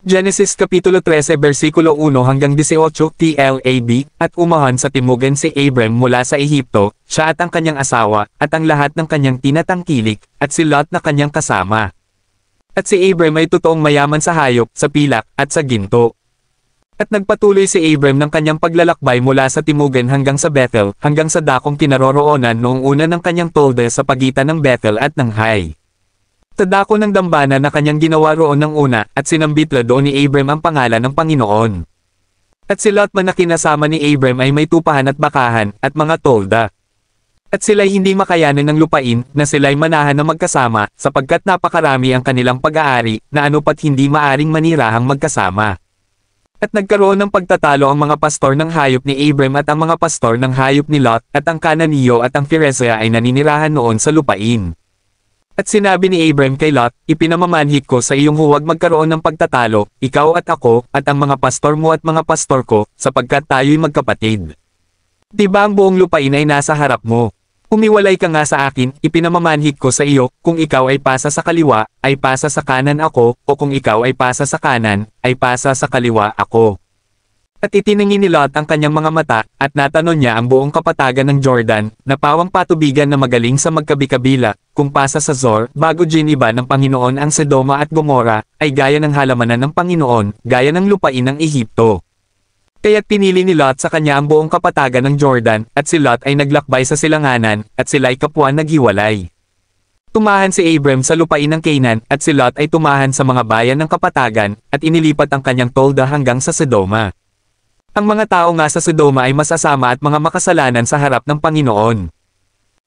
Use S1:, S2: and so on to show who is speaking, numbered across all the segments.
S1: Genesis Kapitulo 13 versikulo 1 hanggang 18 TLAB, at umahan sa timugan si Abram mula sa Ehipto, siya at ang kanyang asawa, at ang lahat ng kanyang tinatangkilik, at si Lot na kanyang kasama. At si Abram ay totoong mayaman sa hayop, sa pilak, at sa ginto. At nagpatuloy si Abram ng kanyang paglalakbay mula sa timugan hanggang sa Bethel, hanggang sa dakong kinaroroonan noong una ng kanyang tolde sa pagitan ng Bethel at ng Hai. Nagtadako ng dambana na kanyang ginawa roon ng una, at sinambit doon ni Abram ang pangalan ng Panginoon. At si man na kinasama ni Abram ay may tupahan at bakahan, at mga tolda. At sila'y hindi makayanan ng lupain, na sila'y manahan na magkasama, sapagkat napakarami ang kanilang pag-aari, na ano pat hindi maaring manirahang magkasama. At nagkaroon ng pagtatalo ang mga pastor ng hayop ni Abram at ang mga pastor ng hayop ni Lot, at ang Kananiyo at ang Firesea ay naninirahan noon sa lupain. At sinabi ni Abram kay Lot, Ipinamamanhik ko sa iyong huwag magkaroon ng pagtatalo, ikaw at ako, at ang mga pastor mo at mga pastor ko, sapagkat tayo'y magkapatid. Diba ang buong lupain ay nasa harap mo? Umiwalay ka nga sa akin, ipinamamanhik ko sa iyo, kung ikaw ay pasa sa kaliwa, ay pasa sa kanan ako, o kung ikaw ay pasa sa kanan, ay pasa sa kaliwa ako. At itinangi ni Lot ang kanyang mga mata, at natanong niya ang buong kapatagan ng Jordan, na pawang patubigan na magaling sa magkabikabila, kung pasa sa Zor, bago giniba ng Panginoon ang Sedoma at Gomora, ay gaya ng halamanan ng Panginoon, gaya ng lupain ng Ehipto. Kaya't pinili ni Lot sa kanya ang buong kapatagan ng Jordan, at si Lot ay naglakbay sa silanganan, at sila ay kapwa naghiwalay. Tumahan si Abram sa lupain ng Canaan, at si Lot ay tumahan sa mga bayan ng kapatagan, at inilipat ang kanyang tolda hanggang sa Sedoma. Ang mga tao nga sa Sodoma ay masasama at mga makasalanan sa harap ng Panginoon.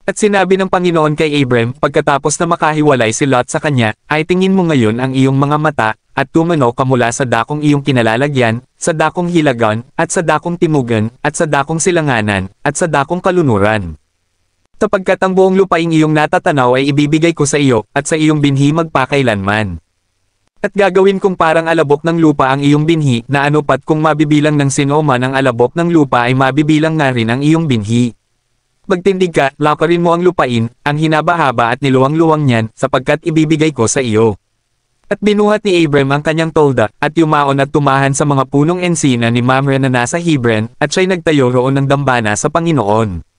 S1: At sinabi ng Panginoon kay Abram, pagkatapos na makahiwalay si Lot sa kanya, ay tingin mo ngayon ang iyong mga mata, at tumano ka mula sa dakong iyong kinalalagyan, sa dakong hilagan, at sa dakong timugan, at sa dakong silanganan, at sa dakong kalunuran. Sapagkat ang buong lupaing iyong natatanaw ay ibibigay ko sa iyo, at sa iyong binhi magpakailanman. At gagawin kong parang alabok ng lupa ang iyong binhi, na anupat kung mabibilang ng sinoma ng alabok ng lupa ay mabibilang na rin ang iyong binhi. Magtindig ka, lakarin mo ang lupain, ang hinaba-haba at niluwang-luwang niyan, sapagkat ibibigay ko sa iyo. At binuhat ni Abram ang kanyang tolda, at yumaon at tumahan sa mga punong ensina ni Mamre na nasa Hebron, at siya'y nagtayo roon ng dambana sa Panginoon.